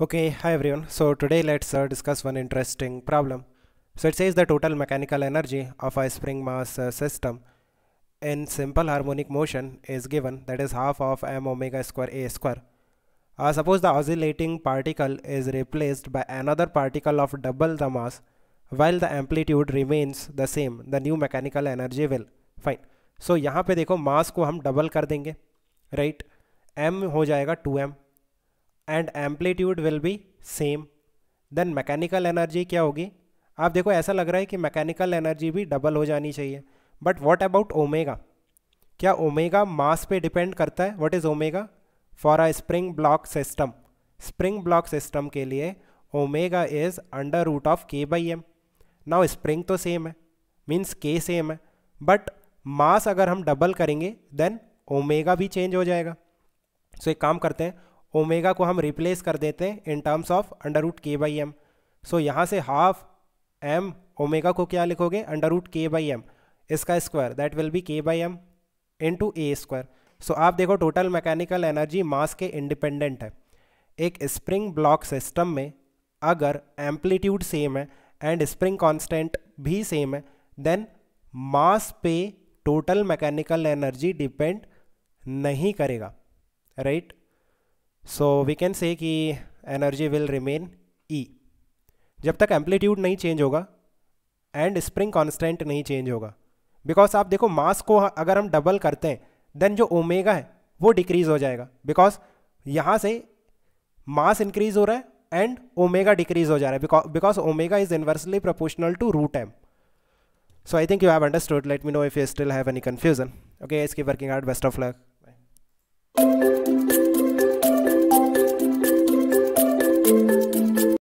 Okay, hi everyone. So today let's uh, discuss one interesting problem. So it says the total mechanical energy of a spring mass uh, system in simple harmonic motion is given that is half of m omega square a square. Uh, suppose the oscillating particle is replaced by another particle of double the mass while the amplitude remains the same the new mechanical energy will fine. So yahan pe dekho mass ko hum double kar denge right? m ho jayega 2m and amplitude will be same then mechanical energy क्या होगी आप देखो ऐसा लग रहा है कि mechanical energy भी डबल हो जानी चाहिए बट वॉट अबाउट ओमेगा क्या ओमेगा मास पे डिपेंड करता है what is omega for a spring block system spring block system के लिए omega is under root of K by M now spring तो सेम है मीन्स के सेम है but mass अगर हम डबल करेंगे देन ओमेगा भी चेंज हो जाएगा सो so, एक काम करते हैं ओमेगा को हम रिप्लेस कर देते हैं in terms of under root K by M so यहाँ से हाफ एम ओमेगा को क्या लिखोगे under root K by M इसका square that will be K by M into A square so आप देखो टोटल मैकेनिकल एनर्जी मास के independent है एक स्प्रिंग ब्लॉक सिस्टम में अगर एम्पलीट्यूड सेम है एंड स्प्रिंग कॉन्स्टेंट भी सेम है देन मास पे टोटल मैकेनिकल एनर्जी डिपेंड नहीं करेगा right right? So we can say कि एनर्जी विल रिमेन ई जब तक एम्पलीट्यूड नहीं चेंज होगा एंड स्प्रिंग कॉन्स्टेंट नहीं चेंज होगा बिकॉज आप देखो मास को अगर हम डबल करते हैं देन जो ओमेगा है वो डिक्रीज हो जाएगा बिकॉज यहाँ से मास इंक्रीज हो रहा है एंड ओमेगा डिक्रीज हो जा रहा है because omega is inversely proportional to root M so I think you have understood let me know if you still have any confusion okay इसकी working out best of luck